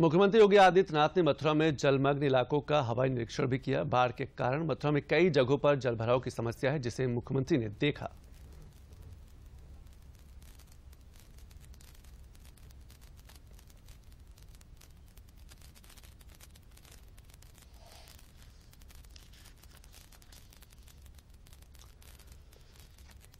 मुख्यमंत्री योगी आदित्यनाथ ने मथुरा में जलमग्न इलाकों का हवाई निरीक्षण भी किया बाढ़ के कारण मथुरा में कई जगहों पर जलभराव की समस्या है जिसे मुख्यमंत्री ने देखा